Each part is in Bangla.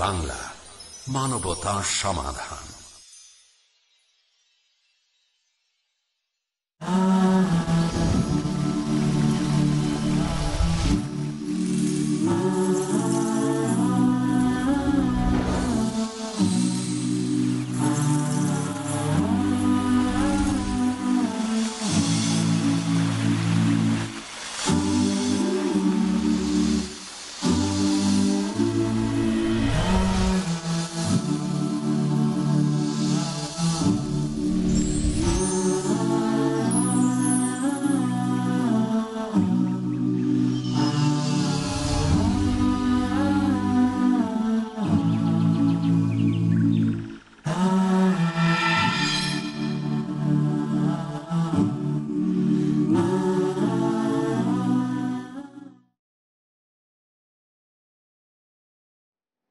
বাংলা মানবতা সমাধান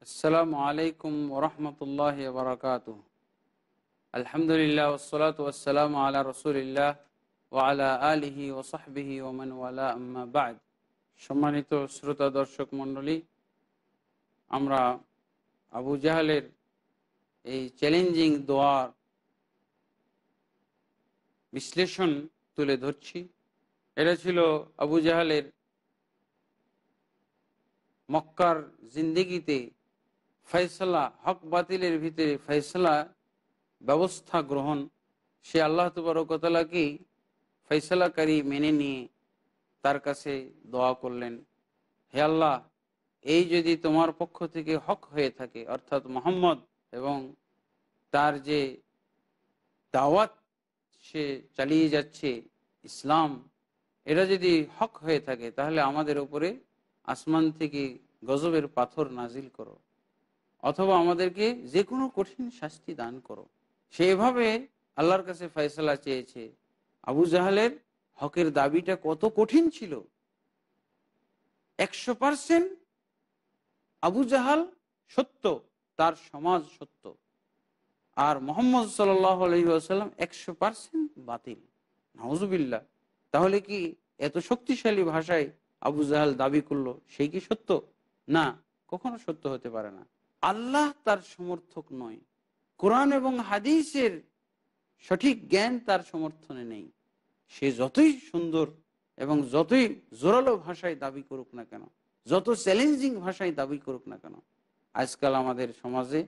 আসসালামু আলাইকুম ওরহমতুল্লাহ বরকাত আলহামদুলিল্লাহ ওসলাত ওসালাম আলা রসুলিল্লাহ ওয়ালা আলিহি ওসাহবিহি ওমান ওয়ালা আম্মা সম্মানিত শ্রোতা দর্শক মণ্ডলী আমরা আবু জাহালের এই চ্যালেঞ্জিং দোয়ার বিশ্লেষণ তুলে ধরছি এটা ছিল আবু জাহালের মক্কার জিন্দিগিতে ফেসলা হক বাতিলের ভিতরে ফেসলা ব্যবস্থা গ্রহণ সে আল্লাহ তবরকতলাকেই ফেসলাকারী মেনে নিয়ে তার কাছে দোয়া করলেন হে আল্লাহ এই যদি তোমার পক্ষ থেকে হক হয়ে থাকে অর্থাৎ মোহাম্মদ এবং তার যে দাওয়াত সে চালিয়ে যাচ্ছে ইসলাম এটা যদি হক হয়ে থাকে তাহলে আমাদের উপরে আসমান থেকে গজবের পাথর নাজিল করো অথবা আমাদেরকে যে কোনো কঠিন শাস্তি দান করো সেভাবে আল্লাহর কাছে ফয়সলা চেয়েছে আবু জাহালের হকের দাবিটা কত কঠিন ছিল একশো পারসেন্ট আবু জাহাল সত্য তার সমাজ সত্য আর মোহাম্মদ সাল্লাহ একশো পারসেন্ট বাতিল নজুবিল্লা তাহলে কি এত শক্তিশালী ভাষায় আবু জাহাল দাবি করলো সেই কি সত্য না কখনো সত্য হতে পারে না আল্লাহ তার সমর্থক নয় কোরআন এবং হাদিসের সঠিক জ্ঞান তার সমর্থনে নেই সে যতই সুন্দর এবং যতই জোরালো ভাষায় দাবি করুক না কেন যত চ্যালেঞ্জিং ভাষায় দাবি করুক না কেন আজকাল আমাদের সমাজে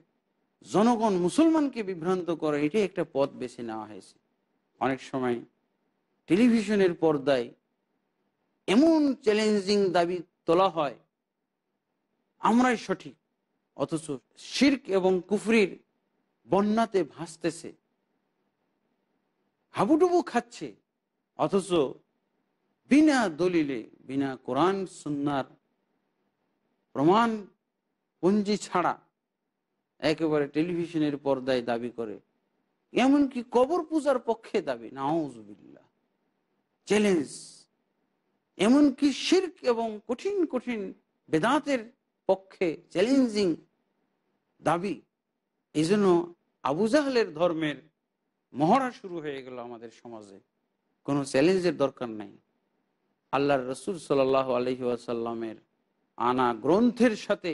জনগণ মুসলমানকে বিভ্রান্ত করে এটি একটা পথ বেছে নেওয়া হয়েছে অনেক সময় টেলিভিশনের পর্দায় এমন চ্যালেঞ্জিং দাবি তোলা হয় আমরাই সঠিক অথচ শির্ক এবং কুফরির বন্যাতে ভাসতেছে হাবুডুবু খাচ্ছে অথচ বিনা দলিলে বিনা কোরআন সন্ন্যার প্রমাণ পঞ্জি ছাড়া একেবারে টেলিভিশনের পর্দায় দাবি করে এমনকি কবর পূজার পক্ষে দাবি নাউজবিল্লা চ্যালেঞ্জ এমনকি শির্ক এবং কঠিন কঠিন বেদাতের পক্ষে চ্যালেঞ্জিং দাবি এই জন্য আবুজাহালের ধর্মের মহড়া শুরু হয়ে গেল আমাদের সমাজে কোনো চ্যালেঞ্জের দরকার নাই আল্লাহর রসুল সাল্লাহ আলহি আসাল্লামের আনা গ্রন্থের সাথে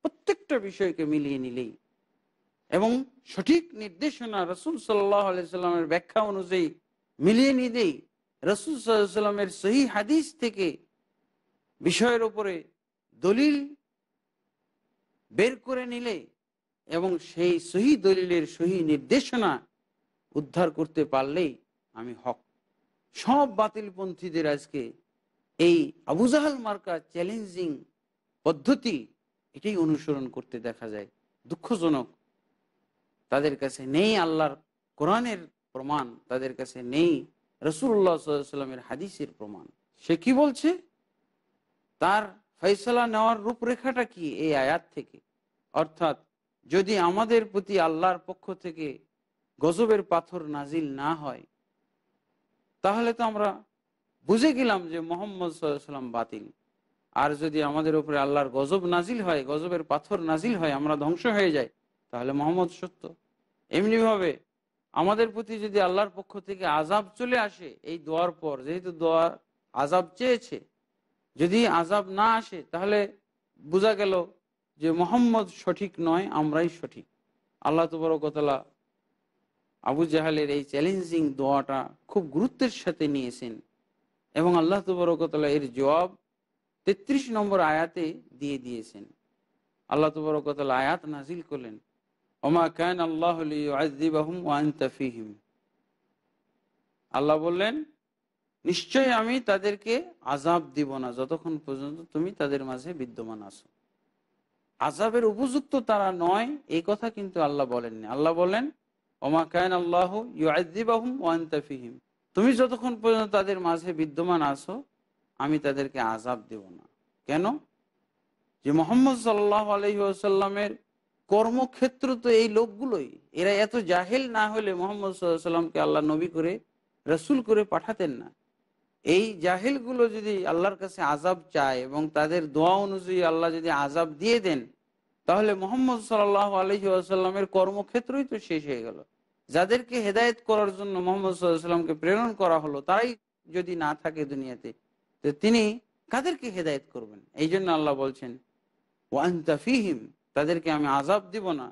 প্রত্যেকটা বিষয়কে মিলিয়ে নিলেই এবং সঠিক নির্দেশনা রসুল সাল্লাহ আলাইস্লামের ব্যাখ্যা অনুযায়ী মিলিয়ে নিলেই রসুল সাল্লামের সহি হাদিস থেকে বিষয়ের ওপরে দলিল বের করে নিলে এবং সেই সহি দলিলের সহি নির্দেশনা উদ্ধার করতে পারলেই আমি হক সব বাতিলপন্থীদের আজকে এই আবুজাহাল মার্কা চ্যালেঞ্জিং পদ্ধতি এটাই অনুসরণ করতে দেখা যায় দুঃখজনক তাদের কাছে নেই আল্লাহর কোরআনের প্রমাণ তাদের কাছে নেই রসুল্লাহ সাল্লামের হাদিসের প্রমাণ সে কি বলছে তার ফয়সলা নেওয়ার রূপরেখাটা কি এই আয়াত থেকে অর্থাৎ যদি আমাদের প্রতি আল্লাহর পক্ষ থেকে গজবের পাথর নাজিল না হয় তাহলে তো আমরা বুঝে গেলাম যে মোহাম্মদ সাল্লাম বাতিল আর যদি আমাদের উপরে আল্লাহর গজব নাজিল হয় গজবের পাথর নাজিল হয় আমরা ধ্বংস হয়ে যাই তাহলে মোহাম্মদ সত্য এমনিভাবে আমাদের প্রতি যদি আল্লাহর পক্ষ থেকে আজাব চলে আসে এই দোয়ার পর যেহেতু দোয়া আজাব চেয়েছে যদি আজাব না আসে তাহলে বোঝা গেল যে মোহাম্মদ সঠিক নয় আমরাই সঠিক আল্লাহ তবরকতলা আবু জাহালের এই চ্যালেঞ্জিং দোয়াটা খুব গুরুত্বের সাথে নিয়েছেন এবং আল্লাহ তবরকতলা এর জবাব ৩৩ নম্বর আয়াতে দিয়ে দিয়েছেন আল্লাহ তবরকতলা আয়াত নাজিল করলেন ওমা কেন আল্লাহ আজিবাহম ওয়ান তাফিহিম আল্লাহ বললেন নিশ্চয় আমি তাদেরকে আজাব দিব না যতক্ষণ পর্যন্ত তুমি তাদের মাঝে বিদ্যমান আসো আজাবের উপযুক্ত তারা নয় এই কথা কিন্তু আল্লাহ বলেননি আল্লাহ বলেন ওমা কায়ন আল্লাহ ইউআদিবাহুম ওয়ান্তাফিহিম তুমি যতক্ষণ পর্যন্ত তাদের মাঝে বিদ্যমান আসো আমি তাদেরকে আজাব দেব না কেন যে মোহাম্মদ সাল্লাহ আলহিউসাল্লামের কর্মক্ষেত্র তো এই লোকগুলোই এরা এত জাহেল না হলে মোহাম্মদ সাল্লাহ সাল্লামকে আল্লাহ নবী করে রসুল করে পাঠাতেন না এই জাহিলগুলো যদি আল্লাহর কাছে আজাব চায় এবং তাদের দোয়া অনুযায়ী আল্লাহ যদি আজাব দিয়ে দেন তাহলে মোহাম্মদ সাল আলহি আসাল্লামের কর্মক্ষেত্রই তো শেষ হয়ে গেল যাদেরকে হেদায়ত করার জন্য মোহাম্মদ সাল্লাহামকে প্রেরণ করা হলো তারাই যদি না থাকে দুনিয়াতে তো তিনি কাদেরকে হেদায়ত করবেন এই জন্য আল্লাহ বলছেন ওয়ান্তাফিহিম তাদেরকে আমি আজাব দিব না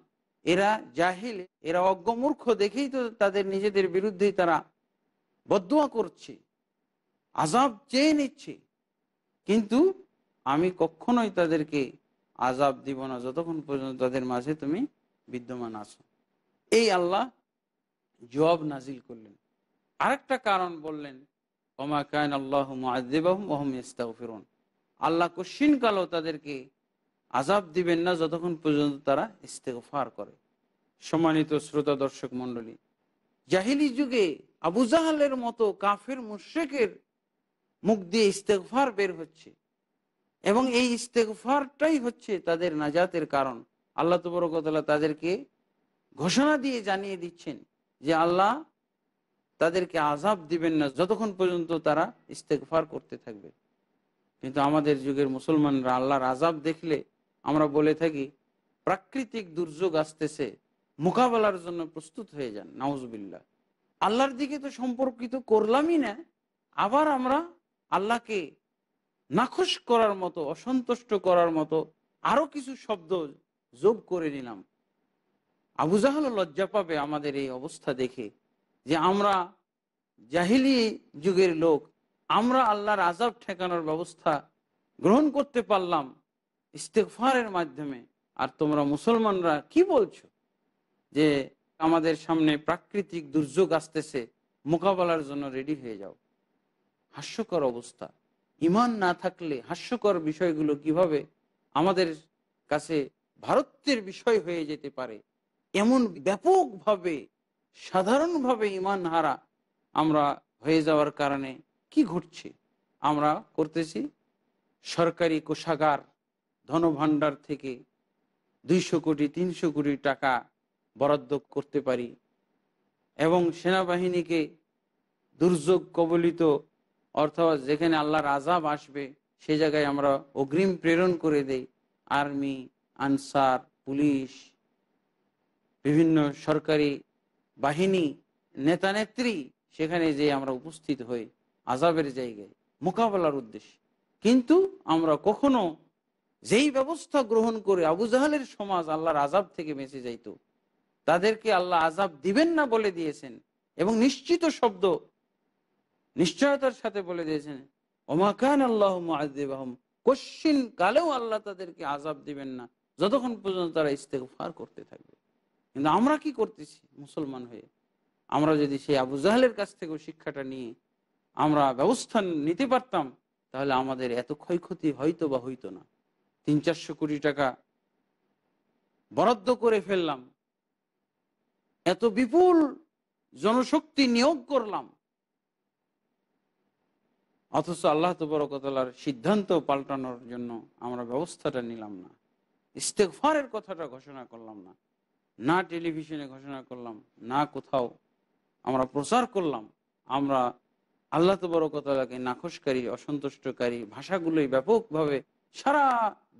এরা জাহিল এরা অজ্ঞমূর্খ দেখেই তো তাদের নিজেদের বিরুদ্ধেই তারা বদুয়া করছে আজাব চেয়ে নিচ্ছে কিন্তু আমি কখনোই তাদেরকে আজাব দিব না যতক্ষণ পর্যন্ত তাদের মাঝে তুমি বিদ্যমান আছো এই আল্লাহ জবাব নাজিল করলেন আরেকটা কারণ বললেন ওমা কায়ন আল্লাহ মহাম ইস্তাউ ফিরুন আল্লাহ কশিনকালও তাদেরকে আজাব দিবেন না যতক্ষণ পর্যন্ত তারা ইস্তেফার করে সম্মানিত শ্রোতা দর্শক মন্ডলী জাহিলি যুগে আবু জাহালের মতো কাফের মুশ্রেকের মুখ দিয়ে ইস্তেকফার বের হচ্ছে এবং এই ইস্তেকফারটাই হচ্ছে তাদের নাজাতের কারণ আল্লাহ তবরকতলা তাদেরকে ঘোষণা দিয়ে জানিয়ে দিচ্ছেন যে আল্লাহ তাদেরকে আজাব দিবেন না যতক্ষণ পর্যন্ত তারা ইস্তেকফার করতে থাকবে কিন্তু আমাদের যুগের মুসলমানরা আল্লাহর আজাব দেখলে আমরা বলে থাকি প্রাকৃতিক দুর্যোগ আসতেছে মোকাবেলার জন্য প্রস্তুত হয়ে যান নাউজবিল্লা আল্লাহর দিকে তো সম্পর্কিত করলামই না আবার আমরা আল্লাহকে নাখুশ করার মতো অসন্তুষ্ট করার মতো আরো কিছু শব্দ যোগ করে নিলাম আবু জাহাল লজ্জা পাবে আমাদের এই অবস্থা দেখে যে আমরা জাহিলি যুগের লোক আমরা আল্লাহর আজাব ঠেকানোর ব্যবস্থা গ্রহণ করতে পারলাম ইস্তেকফারের মাধ্যমে আর তোমরা মুসলমানরা কি বলছো যে আমাদের সামনে প্রাকৃতিক দুর্যোগ আসতেছে মোকাবেলার জন্য রেডি হয়ে যাও হাস্যকর অবস্থা ইমান না থাকলে হাস্যকর বিষয়গুলো কিভাবে আমাদের কাছে ভারতের বিষয় হয়ে যেতে পারে এমন ব্যাপকভাবে সাধারণভাবে ইমান হারা আমরা হয়ে যাওয়ার কারণে কি ঘটছে আমরা করতেছি সরকারি কোষাগার ধনভাণ্ডার থেকে দুইশো কোটি তিনশো কোটি টাকা বরাদ্দ করতে পারি এবং সেনাবাহিনীকে দুর্যোগ কবলিত অর্থাৎ যেখানে আল্লাহর আজাব আসবে সে জায়গায় আমরা অগ্রিম প্রেরণ করে দেই আর্মি আনসার পুলিশ বিভিন্ন সরকারি বাহিনী নেতা নেত্রী সেখানে যে আমরা উপস্থিত হই আজাবের জায়গায় মোকাবেলার উদ্দেশ্যে কিন্তু আমরা কখনো যেই ব্যবস্থা গ্রহণ করে আবু জাহালের সমাজ আল্লাহর আজাব থেকে বেঁচে যাইত তাদেরকে আল্লাহ আজাব দিবেন না বলে দিয়েছেন এবং নিশ্চিত শব্দ নিশ্চয়তার সাথে বলে দিয়েছেন ওমাকান আল্লাহ আহম কশ্চিন কালেও আল্লাহ তাদেরকে আজাব দিবেন না যতক্ষণ পর্যন্ত তারা ইস্তেকফার করতে থাকবে কিন্তু আমরা কি করতেছি মুসলমান হয়ে আমরা যদি সেই আবু জাহালের কাছ থেকে শিক্ষাটা নিয়ে আমরা ব্যবস্থা নিতে পারতাম তাহলে আমাদের এত ক্ষয়ক্ষতি হয়তো বা হইতো না তিন চারশো কোটি টাকা বরাদ্দ করে ফেললাম এত বিপুল জনশক্তি নিয়োগ করলাম অথচ আল্লাহ তবরকতলার সিদ্ধান্ত পাল্টানোর জন্য আমরা ব্যবস্থাটা নিলাম না ইস্তেকফারের কথাটা ঘোষণা করলাম না না টেলিভিশনে ঘোষণা করলাম না কোথাও আমরা প্রচার করলাম আমরা আল্লাহ তবরকতলাকে নাখোশকারী অসন্তুষ্টকারী ভাষাগুলোই ব্যাপকভাবে সারা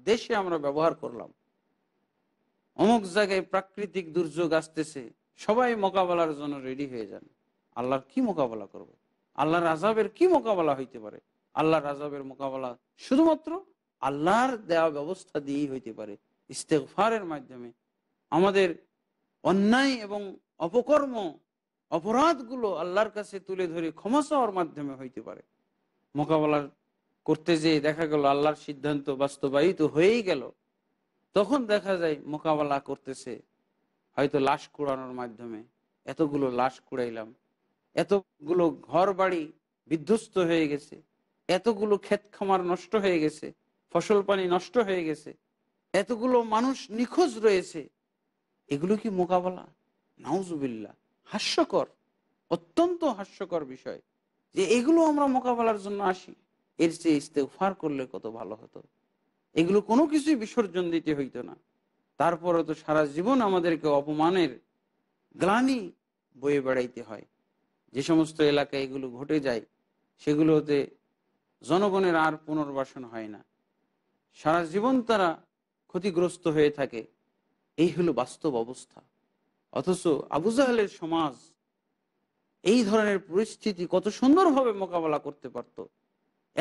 দেশে আমরা ব্যবহার করলাম অমুক জায়গায় প্রাকৃতিক দুর্যোগ আসতেছে সবাই মোকাবেলার জন্য রেডি হয়ে যান আল্লাহর কি মোকাবেলা করবে আল্লাহর আজাবের কি মোকাবেলা হইতে পারে আল্লাহর আজাবের মোকাবেলা শুধুমাত্র আল্লাহর দেওয়া ব্যবস্থা দিয়েই হইতে পারে ইস্তেকফারের মাধ্যমে আমাদের অন্যায় এবং অপকর্ম অপরাধগুলো আল্লাহর কাছে তুলে ধরে ক্ষমা চাওয়ার মাধ্যমে হইতে পারে মোকাবেলা করতে যেয়ে দেখা গেল আল্লাহর সিদ্ধান্ত বাস্তবায়িত হয়েই গেল তখন দেখা যায় মোকাবেলা করতেছে হয়তো লাশ কুড়ানোর মাধ্যমে এতগুলো লাশ কুড়াইলাম এতগুলো ঘর বাড়ি বিধ্বস্ত হয়ে গেছে এতগুলো ক্ষেত খামার নষ্ট হয়ে গেছে ফসল পানি নষ্ট হয়ে গেছে এতগুলো মানুষ নিখোঁজ রয়েছে এগুলো কি মোকাবেলা নাউজুবিল্লা হাস্যকর অত্যন্ত হাস্যকর বিষয় যে এগুলো আমরা মোকাবেলার জন্য আসি এর চেয়ে উফার করলে কত ভালো হতো এগুলো কোনো কিছুই বিসর্জন দিতে হইতো না তারপরে তো সারা জীবন আমাদেরকে অপমানের গ্লানি বয়ে বেড়াইতে হয় যে সমস্ত এলাকায় এগুলো ঘটে যায় সেগুলোতে জনগণের আর পুনর্বাসন হয় না সারা জীবন তারা ক্ষতিগ্রস্ত হয়ে থাকে এই হলো বাস্তব অবস্থা অথচ আবুজাহালের সমাজ এই ধরনের পরিস্থিতি কত সুন্দরভাবে মোকাবেলা করতে পারত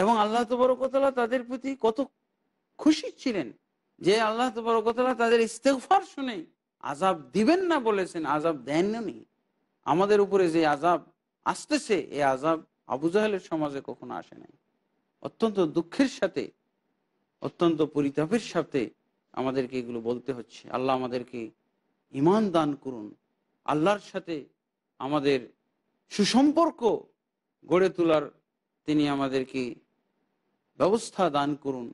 এবং আল্লাহ তবরকতলা তাদের প্রতি কত খুশি ছিলেন যে আল্লাহ তবরকতলা তাদের ইস্তেফার শুনে আজাব দিবেন না বলেছেন আজাব দেননি আমাদের উপরে যে আজাব আসতেছে এ আজাব আবু জাহেলের সমাজে কখনো আসে নাই অত্যন্ত দুঃখের সাথে অত্যন্ত পরিতাপের সাথে আমাদেরকে এগুলো বলতে হচ্ছে আল্লাহ আমাদেরকে ইমান দান করুন আল্লাহর সাথে আমাদের সুসম্পর্ক গড়ে তোলার তিনি আমাদেরকে ব্যবস্থা দান করুন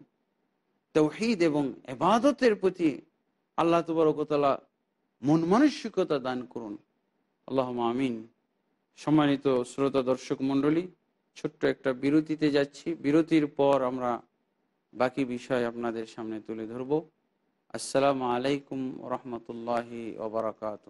তৌহিদ এবং এবাদতের প্রতি আল্লাহ তবরকতলা মন মানসিকতা দান করুন আল্লাহ আমিন সম্মানিত শ্রোতা দর্শক মণ্ডলী ছোট্ট একটা বিরতিতে যাচ্ছি বিরতির পর আমরা বাকি বিষয় আপনাদের সামনে তুলে ধরব আসসালামু আলাইকুম রহমতুল্লাহ ওবরাকাতু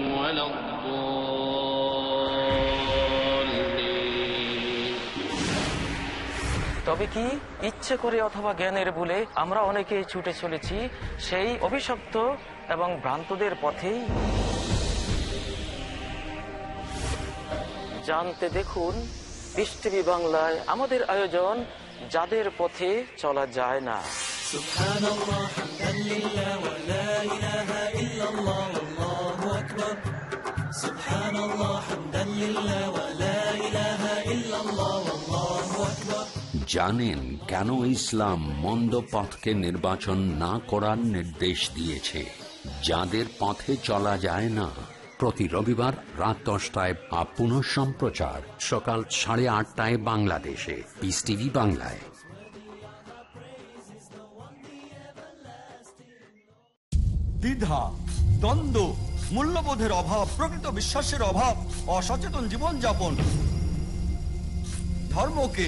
তবে কি ইচ্ছে করে অথবা জ্ঞানের ভুলে আমরা অনেকেই ছুটে চলেছি সেই অভিশপ্ত এবং ভ্রান্তদের পথেই জানতে দেখুন পৃষ্ঠবি বাংলায় আমাদের আয়োজন যাদের পথে চলা যায় না সুবহানাল্লাহ ইলাহা ইল্লাল্লাহ জানেন কেন ইসলাম মন্দ পথকে নির্বাচন না করার নির্দেশ দিয়েছে যাদের পথে চলা যায় না প্রতি রবিবার রাত দশটায় বা পুনঃ সম্প্রচার সকাল সাড়ে আটটায় বাংলাদেশে পিস টিভি বাংলায় দ্বিধা দ্বন্দ্ব মূল্যবোধের অভাব প্রকৃত বিশ্বাসের অভাব অসচেতন জীবনযাপন ধর্মকে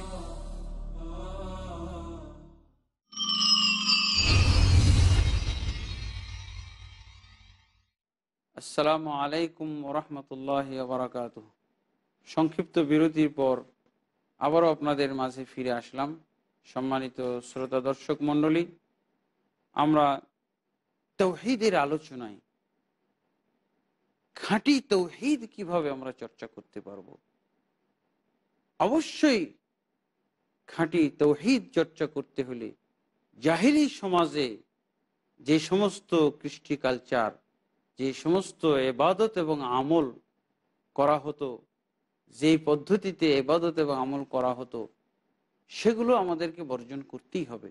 আসসালামু আলাইকুম রহমতুল্লাহ বারাকাত সংক্ষিপ্ত বিরতির পর আবারও আপনাদের মাঝে ফিরে আসলাম সম্মানিত শ্রোতা দর্শক মণ্ডলী আমরা তৌহিদের আলোচনায় খাঁটি তৌহিদ কিভাবে আমরা চর্চা করতে পারব অবশ্যই খাঁটি তৌহিদ চর্চা করতে হলে জাহিরি সমাজে যে সমস্ত কৃষ্টি কালচার যে সমস্ত এবাদত এবং আমল করা হতো যেই পদ্ধতিতে এবাদত এবং আমল করা হতো সেগুলো আমাদেরকে বর্জন করতেই হবে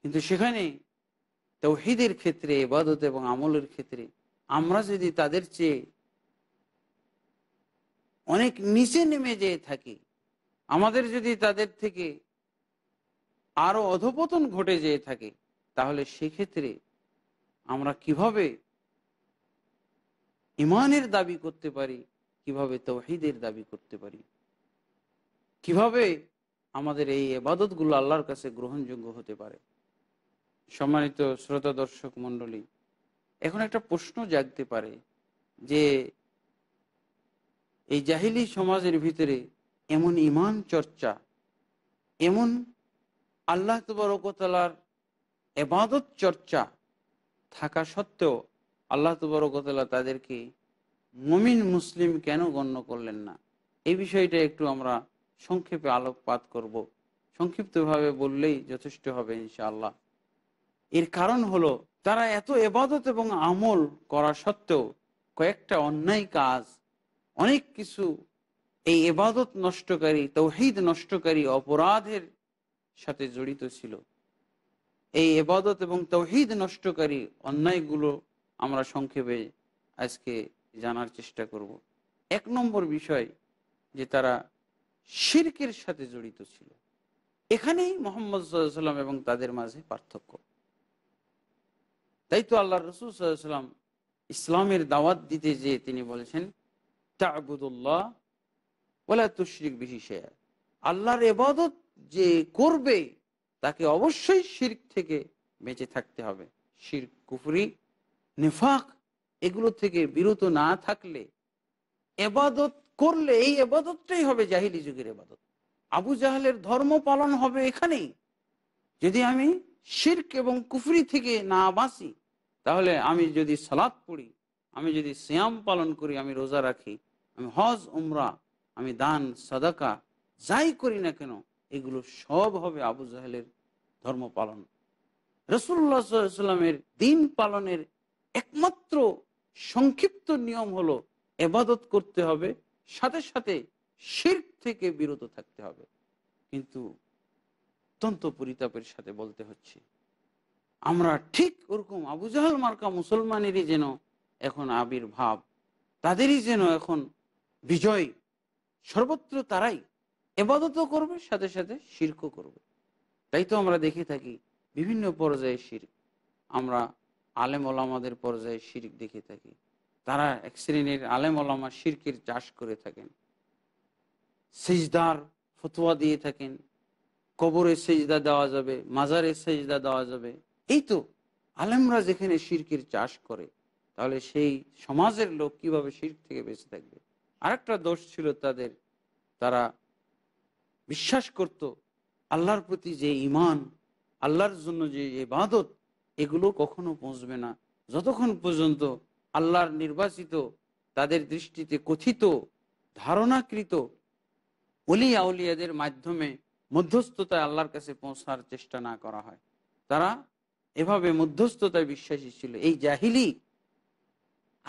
কিন্তু সেখানে তৌহিদের ক্ষেত্রে এবাদত এবং আমলের ক্ষেত্রে আমরা যদি তাদের চেয়ে অনেক নিচে নেমে যেয়ে থাকি আমাদের যদি তাদের থেকে আরও অধপতন ঘটে যেয়ে থাকে তাহলে সেক্ষেত্রে আমরা কিভাবে ইমানের দাবি করতে পারি কিভাবে তৌহিদের দাবি করতে পারি কিভাবে আমাদের এই এবাদতগুলো আল্লাহর কাছে গ্রহণযোগ্য হতে পারে সম্মানিত শ্রোতা দর্শক মণ্ডলী এখন একটা প্রশ্ন জাগতে পারে যে এই জাহিলি সমাজের ভিতরে এমন ইমান চর্চা এমন আল্লাহ তবরকতলার এবাদত চর্চা থাকা সত্ত্বেও আল্লাহ তুবরকতলা তাদেরকে মমিন মুসলিম কেন গণ্য করলেন না এই বিষয়টা একটু আমরা সংক্ষেপে আলোকপাত করব সংক্ষিপ্তভাবে বললেই যথেষ্ট হবে ইনশাআল্লাহ এর কারণ হলো তারা এত এবাদত এবং আমল করা সত্ত্বেও কয়েকটা অন্যায় কাজ অনেক কিছু এই এবাদত নষ্টকারী তৌহিদ নষ্টকারী অপরাধের সাথে জড়িত ছিল এই এবাদত এবং তৌহিদ নষ্টকারী অন্যায়গুলো আমরা সংক্ষেপে আজকে জানার চেষ্টা করব এক নম্বর বিষয় যে তারা শির্কের সাথে জড়িত ছিল এখানেই মোহাম্মদ সাল্লাম এবং তাদের মাঝে পার্থক্য তাই তো আল্লাহ রসুল সাল্লাম ইসলামের দাওয়াত দিতে যে তিনি বলেছেন আল্লাহর এবাদত যে করবে তাকে অবশ্যই শির্ক থেকে বেঁচে থাকতে হবে শির্ক কুফরি নেফাক এগুলো থেকে বিরত না থাকলে এবাদত করলে এই এবাদতটাই হবে জাহিলি যুগের এবাদত আবু জাহালের ধর্ম পালন হবে এখানেই যদি আমি শির্ক এবং কুফরি থেকে না বাঁচি তাহলে আমি যদি সালাদ পড়ি আমি যদি শ্যাম পালন করি আমি রোজা রাখি আমি হজ উমরা আমি দান সাদাকা যাই করি না কেন এগুলো সব হবে আবু জাহেলের ধর্ম পালন রসুল্লাহামের দিন পালনের একমাত্র সংক্ষিপ্ত নিয়ম হলো এবাদত করতে হবে সাথে সাথে শির থেকে বিরত থাকতে হবে কিন্তু অত্যন্ত পরিতাপের সাথে বলতে হচ্ছে আমরা ঠিক ওরকম আবুজাহাল মার্কা মুসলমানেরই যেন এখন আবির্ভাব তাদেরই যেন এখন বিজয় সর্বত্র তারাই এবাদতও করবে সাথে সাথে শির্ক করবে তাই তো আমরা দেখে থাকি বিভিন্ন পর্যায়ে শির আমরা আলেম ওলামাদের পর্যায়ে শিরিক দেখে থাকি তারা এক শ্রেণীর আলেম ওলামা শির্কের চাষ করে থাকেন সিজদার ফতোয়া দিয়ে থাকেন কবরে সেজদা দেওয়া যাবে মাজারে সেজদা দেওয়া যাবে এই তো আলেমরা যেখানে শিরকির চাষ করে তাহলে সেই সমাজের লোক কিভাবে শির্ক থেকে বেঁচে থাকবে আরেকটা দোষ ছিল তাদের তারা বিশ্বাস করত আল্লাহর প্রতি যে ইমান আল্লাহর জন্য যে ইবাদত এগুলো কখনো পৌঁছবে না যতক্ষণ পর্যন্ত আল্লাহর নির্বাচিত তাদের দৃষ্টিতে কথিত ধারণাকৃত অলি আউলিয়াদের মাধ্যমে মধ্যস্থতায় আল্লাহর কাছে পৌঁছার চেষ্টা না করা হয় তারা এভাবে মধ্যস্থতায় বিশ্বাসী ছিল এই জাহিলি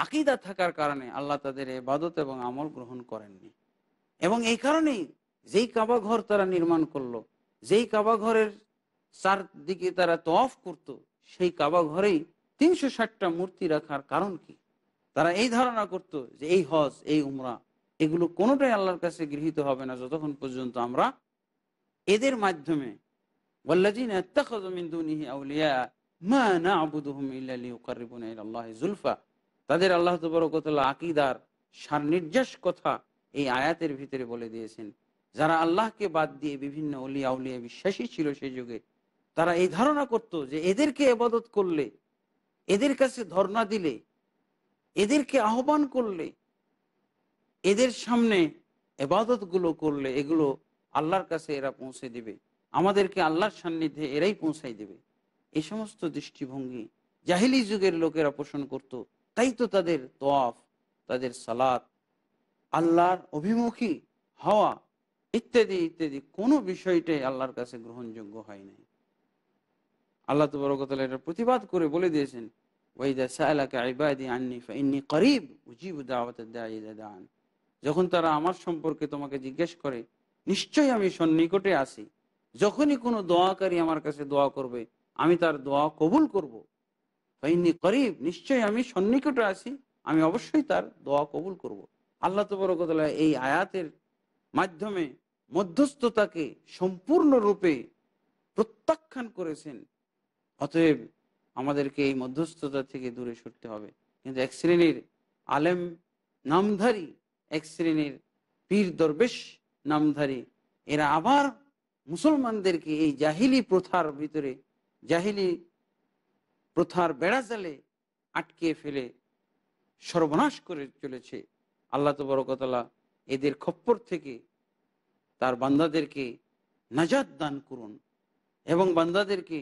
আকিদা থাকার কারণে আল্লাহ তাদের এবাদত এবং আমল গ্রহণ করেননি এবং এই কারণেই যেই কাবা ঘর তারা নির্মাণ করলো যেই কাবা ঘরের চারদিকে তারা তফ করতো সেই কাবা ঘরেই তিনশো ষাটটা মূর্তি রাখার কারণ কি তারা এই ধারণা করত যে এই হজ এই উমরা এগুলো কোনোটাই আল্লাহর কাছে গৃহীত হবে না যতক্ষণ পর্যন্ত আমরা এদের মাধ্যমে তাদের আল্লাহ তবরকতলা আকিদার নির্যাস কথা এই আয়াতের ভিতরে বলে দিয়েছেন যারা আল্লাহকে বাদ দিয়ে বিভিন্ন অলিয়া উলিয়া বিশ্বাসী ছিল সেই যুগে তারা এই ধারণা করত যে এদেরকে এবাদত করলে এদের কাছে ধর্ণা দিলে এদেরকে আহ্বান করলে এদের সামনে এবাদতগুলো করলে এগুলো আল্লাহর কাছে এরা পৌঁছে দিবে আমাদেরকে আল্লাহর সান্নিধ্যে এরাই পৌঁছাই দেবে এই সমস্ত দৃষ্টিভঙ্গি জাহিলি যুগের লোকেরা পোষণ করত তাই তো তাদের তোয়াফ তাদের সালাত আল্লাহর অভিমুখী হওয়া ইত্যাদি ইত্যাদি কোনো বিষয়টাই আল্লাহর কাছে গ্রহণযোগ্য হয় নাই আল্লাহ তবরকতাল এটার প্রতিবাদ করে বলে দিয়েছেন যখন তারা আমার সম্পর্কে তোমাকে জিজ্ঞেস করে নিশ্চয়ই আমি সন্নিকটে আসি যখনই কোনো দোয়াকারী আমার কাছে দোয়া করবে আমি তার দোয়া কবুল করব। ফাইনি করিব নিশ্চয়ই আমি সন্নিকটে আসি আমি অবশ্যই তার দোয়া কবুল করব। আল্লাহ তবরকতলা এই আয়াতের মাধ্যমে মধ্যস্থতাকে সম্পূর্ণরূপে প্রত্যাখ্যান করেছেন অতএব আমাদেরকে এই মধ্যস্থতা থেকে দূরে সরতে হবে কিন্তু এক শ্রেণীর আলেম নামধারী এক শ্রেণীর পীর দরবেশ নামধারী এরা আবার মুসলমানদেরকে এই জাহিলি প্রথার ভিতরে জাহিলি প্রথার বেড়াজালে আটকে ফেলে সর্বনাশ করে চলেছে আল্লাহ তবরকতলা এদের খপ্পর থেকে তার বান্দাদেরকে নাজাদ দান করুন এবং বান্দাদেরকে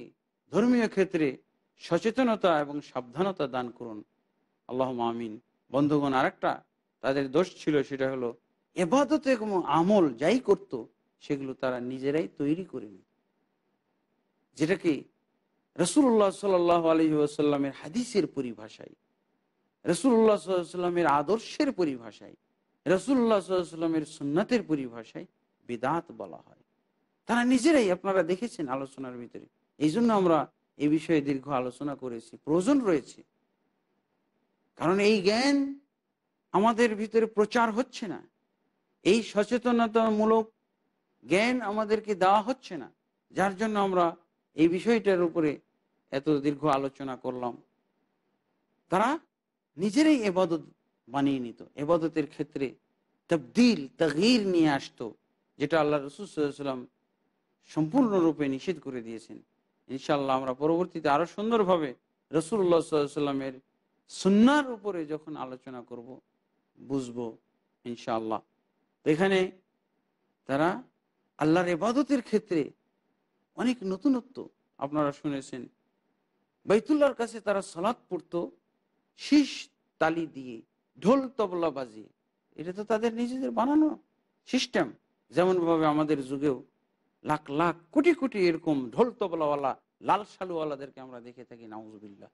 ধর্মীয় ক্ষেত্রে সচেতনতা এবং সাবধানতা দান করুন আল্লাহ মামিন বন্ধুগণ আরেকটা তাদের দোষ ছিল সেটা হলো এবাদত এবং আমল যাই করত সেগুলো তারা নিজেরাই তৈরি করে নিত যেটাকে রসুল্লাহ সাল আলহি হাদিসের পরিভাষায় রসুল্লাহ সাল্লামের আদর্শের পরিভাষায় রসুল্লাহ সাল্লামের সুন্নাতের পরিভাষায় বেদাত বলা হয় তারা নিজেরাই আপনারা দেখেছেন আলোচনার ভিতরে এই জন্য আমরা এই বিষয়ে দীর্ঘ আলোচনা করেছি প্রয়োজন রয়েছে কারণ এই জ্ঞান আমাদের ভিতরে প্রচার হচ্ছে না এই সচেতনতামূলক জ্ঞান আমাদেরকে দেওয়া হচ্ছে না যার জন্য আমরা এই বিষয়টার উপরে এত দীর্ঘ আলোচনা করলাম তারা নিজেরাই এবাদত বানিয়ে নিত এবাদতের ক্ষেত্রে তবদিল তগির নিয়ে আসতো যেটা আল্লাহ রসুল সাল্লাম সম্পূর্ণরূপে নিষেধ করে দিয়েছেন ইনশাল্লাহ আমরা পরবর্তীতে আরো সুন্দরভাবে রসুল্লাহ সাল্লামের সুন্নার উপরে যখন আলোচনা করব বুঝব ইনশাআল্লাহ এখানে তারা আল্লাহর ইবাদতের ক্ষেত্রে অনেক নতুনত্ব আপনারা শুনেছেন বাইতুল্লার কাছে তারা সালাদ পড়তো শীষ তালি দিয়ে ঢোল তবলা বাজিয়ে এটা তো তাদের নিজেদের বানানো সিস্টেম যেমনভাবে আমাদের যুগেও লাখ লাখ কোটি কোটি এরকম ঢোল তবলাওয়ালা লাল সালুওয়ালাদেরকে আমরা দেখে থাকি নাউজবিল্লা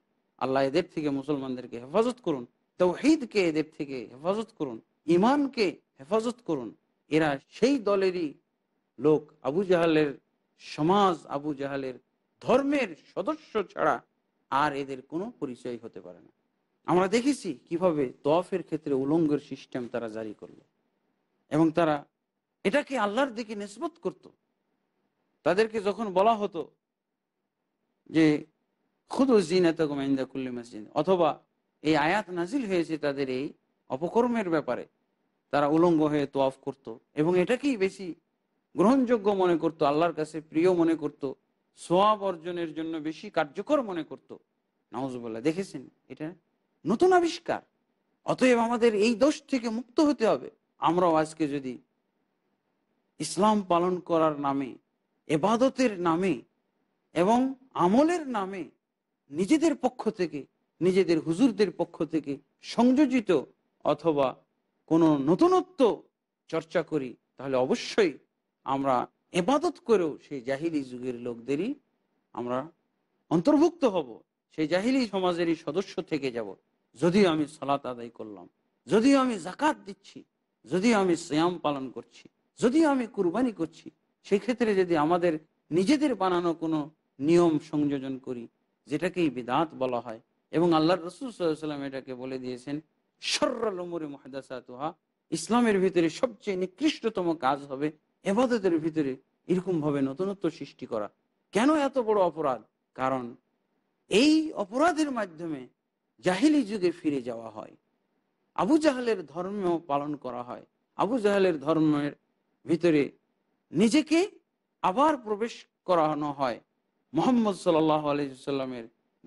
আল্লাহ এদের থেকে মুসলমানদেরকে হেফাজত করুন তৌহিদকে এদের থেকে হেফাজত করুন ইমানকে হেফাজত করুন এরা সেই দলেরই লোক আবু জাহালের সমাজ আবু জাহালের ধর্মের সদস্য ছাড়া আর এদের কোনো পরিচয় হতে পারে না আমরা দেখেছি কিভাবে তফের ক্ষেত্রে উলঙ্গের সিস্টেম তারা জারি করলো এবং তারা এটাকে আল্লাহর দিকে নিষ্পত করত তাদেরকে যখন বলা হতো যে খুদ জিনাতকুমাইন্দা কুল্লি মসজিদ অথবা এই আয়াত নাজিল হয়েছে তাদের এই অপকর্মের ব্যাপারে তারা উলঙ্গ হয়ে তোয়াফ করত। এবং এটাকেই বেশি গ্রহণযোগ্য মনে করত আল্লাহর কাছে প্রিয় মনে করত সোয়াব অর্জনের জন্য বেশি কার্যকর মনে করত নওয়াজবুল্লাহ দেখেছেন এটা নতুন আবিষ্কার অতএব আমাদের এই দোষ থেকে মুক্ত হতে হবে আমরাও আজকে যদি ইসলাম পালন করার নামে এবাদতের নামে এবং আমলের নামে নিজেদের পক্ষ থেকে নিজেদের হুজুরদের পক্ষ থেকে সংযোজিত অথবা কোনো নতুনত্ব চর্চা করি তাহলে অবশ্যই আমরা এবাদত করেও সেই জাহিলি যুগের লোকদেরই আমরা অন্তর্ভুক্ত হব সেই জাহিলি সমাজেরই সদস্য থেকে যাব যদিও আমি সলাত আদায় করলাম যদিও আমি জাকাত দিচ্ছি যদিও আমি শ্যাম পালন করছি যদিও আমি কুরবানি করছি সেক্ষেত্রে যদি আমাদের নিজেদের বানানো কোনো নিয়ম সংযোজন করি যেটাকেই বিদাত বলা হয় এবং আল্লাহ রসুল সাল্লাম এটাকে বলে দিয়েছেন সর্রাল মহাদাসা তুহা ইসলামের ভিতরে সবচেয়ে নিকৃষ্টতম কাজ হবে এবাদতের ভিতরে এরকমভাবে নতুনত্ব সৃষ্টি করা কেন এত বড় অপরাধ কারণ এই অপরাধের মাধ্যমে জাহিলি যুগে ফিরে যাওয়া হয় আবু জাহালের ধর্ম পালন করা হয় আবু জাহালের ধর্মের ভিতরে নিজেকে আবার প্রবেশ করানো হয় মোহাম্মদ সাল্লাহ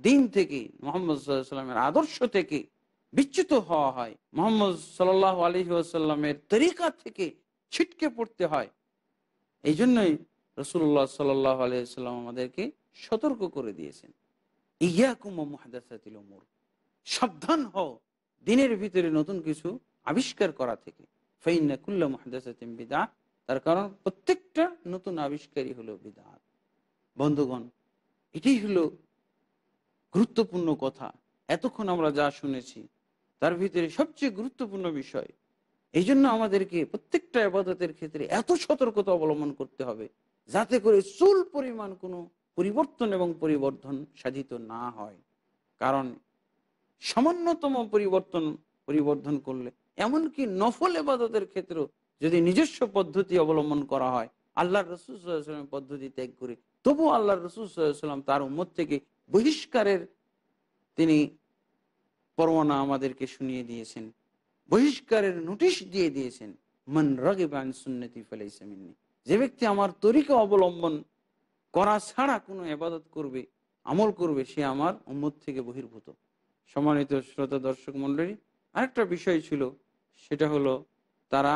দিন থেকে মোহাম্মদ সাল্লামের আদর্শ থেকে বিচ্যুত হওয়া হয় মোহাম্মদ সাল্লাহ আলহিহাসাল্লামের তরিকা থেকে ছিটকে পড়তে হয় এই জন্যই রসুল্লাহ সাল্লাহ আলহিহাল্লাম আমাদেরকে সতর্ক করে দিয়েছেন ইয়াকুম মহাদাসাতিল সাবধান হও দিনের ভিতরে নতুন কিছু আবিষ্কার করা থেকে ফাইনাকুল্লা মহাদাসাতিম বিদা তার কারণ প্রত্যেকটা নতুন আবিষ্কারই হলো বিদাত বন্ধুগণ এটাই হলো গুরুত্বপূর্ণ কথা এতক্ষণ আমরা যা শুনেছি তার ভিতরে সবচেয়ে গুরুত্বপূর্ণ বিষয় এই জন্য আমাদেরকে প্রত্যেকটা আবাদতের ক্ষেত্রে এত সতর্কতা অবলম্বন করতে হবে যাতে করে চুল পরিমাণ কোনো পরিবর্তন এবং পরিবর্ধন সাধিত না হয় কারণ সামান্যতম পরিবর্তন পরিবর্ধন করলে এমনকি নফল এবাদতের ক্ষেত্রেও যদি নিজস্ব পদ্ধতি অবলম্বন করা হয় আল্লাহ রসুলের পদ্ধতি ত্যাগ করে তবু আল্লাহ রসুল সাল্লাম তার উম্মত থেকে বহিষ্কারের তিনি পরোয়ানা আমাদেরকে শুনিয়ে দিয়েছেন বহিষ্কারের নোটিশ দিয়ে দিয়েছেন মন রগে বা সুন্নতি ফেলাইসামিনী যে ব্যক্তি আমার তরিকা অবলম্বন করা ছাড়া কোনো এবাদত করবে আমল করবে সে আমার উম্মত থেকে বহির্ভূত সম্মানিত শ্রোতা দর্শক মণ্ডলী আরেকটা বিষয় ছিল সেটা হলো তারা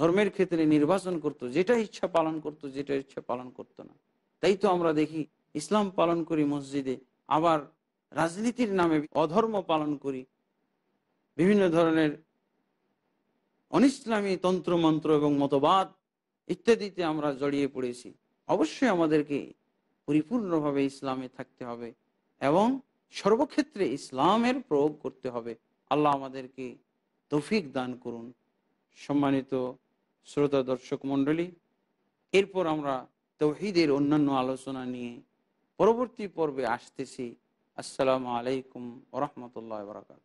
ধর্মের ক্ষেত্রে নির্বাচন করত যেটা ইচ্ছা পালন করত যেটা ইচ্ছা পালন করত না তাই তো আমরা দেখি ইসলাম পালন করি মসজিদে আবার রাজনীতির নামে অধর্ম পালন করি বিভিন্ন ধরনের অনিসলামী তন্ত্রমন্ত্র এবং মতবাদ ইত্যাদিতে আমরা জড়িয়ে পড়েছি অবশ্যই আমাদেরকে পরিপূর্ণভাবে ইসলামে থাকতে হবে এবং সর্বক্ষেত্রে ইসলামের প্রয়োগ করতে হবে আল্লাহ আমাদেরকে তৌফিক দান করুন সম্মানিত শ্রোতা দর্শক মণ্ডলী এরপর আমরা তৌহিদের অন্যান্য আলোচনা নিয়ে পরবর্তী পর্বে আসতেছি আসসালামু আলাইকুম রহমতুল্লাহ বরাকাত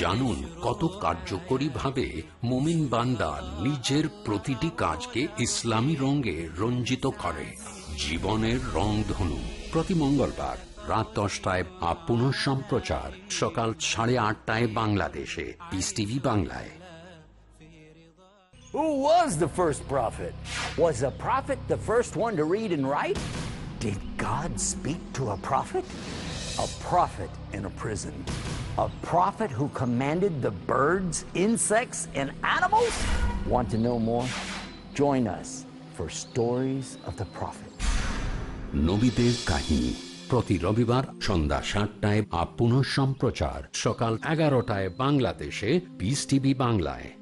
জানুন কত কার্যকরী ভাবে মুমিন বান্দা নিজের প্রতিটি কাজকে ইসলামী রঙে রঞ্জিত করে জীবনের রং ধনু প্রতি মঙ্গলবার রাত দশটায় বা সম্প্রচার সকাল সাড়ে আটটায় বাংলাদেশে পিস টিভি বাংলায় Who was the first prophet? Was a prophet the first one to read and write? Did God speak to a prophet? A prophet in a prison. A prophet who commanded the birds, insects, and animals? Want to know more? Join us for Stories of the Prophet. নবীদের কাহিনী প্রতি রবিবার সন্ধ্যা সাতটায় আপ সম্প্রচার সকাল এগারোটায় বাংলাদেশে পিস টিভি বাংলায়